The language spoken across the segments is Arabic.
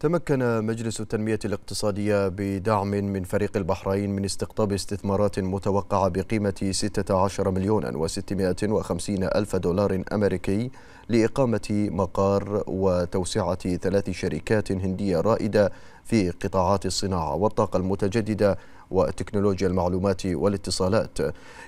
تمكن مجلس التنمية الاقتصادية بدعم من فريق البحرين من استقطاب استثمارات متوقعة بقيمة 16 مليون و650 ألف دولار أمريكي لإقامة مقار وتوسعة ثلاث شركات هندية رائدة في قطاعات الصناعة والطاقة المتجددة وتكنولوجيا المعلومات والاتصالات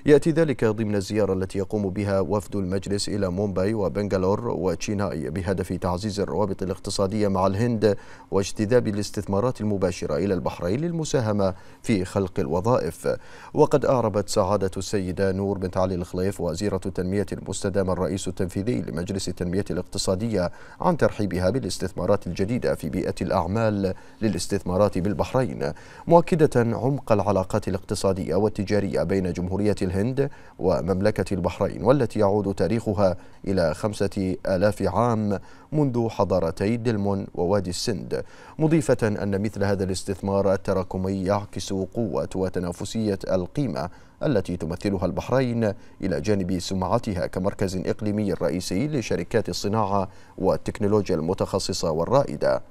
يأتي ذلك ضمن الزيارة التي يقوم بها وفد المجلس إلى مومباي وبنغالور وتشيناي بهدف تعزيز الروابط الاقتصادية مع الهند واجتذاب الاستثمارات المباشرة إلى البحرين للمساهمة في خلق الوظائف وقد أعربت سعادة السيدة نور بنت علي الخليف وزيرة التنمية المستدامة الرئيس التنفيذي لمجلس التنمية الاقتصادية عن ترحيبها بالاستثمارات الجديدة في بيئة الأعمال للاستثمارات بالبحرين مؤكدة عمق العلاقات الاقتصادية والتجارية بين جمهورية الهند ومملكة البحرين والتي يعود تاريخها إلى خمسة آلاف عام منذ حضارتي دلمون ووادي السند مضيفة أن مثل هذا الاستثمار التراكمي يعكس قوة وتنافسية القيمة التي تمثلها البحرين إلى جانب سمعتها كمركز إقليمي رئيسي لشركات الصناعة والتكنولوجيا المتخصصة والرائدة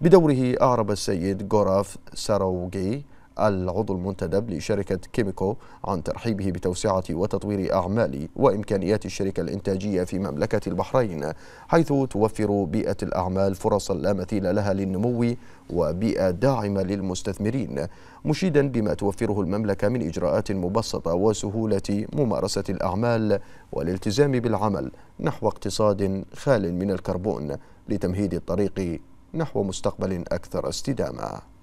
بدوره أعرب السيد غوراف ساروغي العضو المنتدب لشركة كيميكو عن ترحيبه بتوسعة وتطوير أعمال وإمكانيات الشركة الإنتاجية في مملكة البحرين حيث توفر بيئة الأعمال فرصا لا مثيل لها للنمو وبيئة داعمة للمستثمرين مشيدا بما توفره المملكة من إجراءات مبسطة وسهولة ممارسة الأعمال والالتزام بالعمل نحو اقتصاد خال من الكربون لتمهيد الطريق نحو مستقبل أكثر استدامة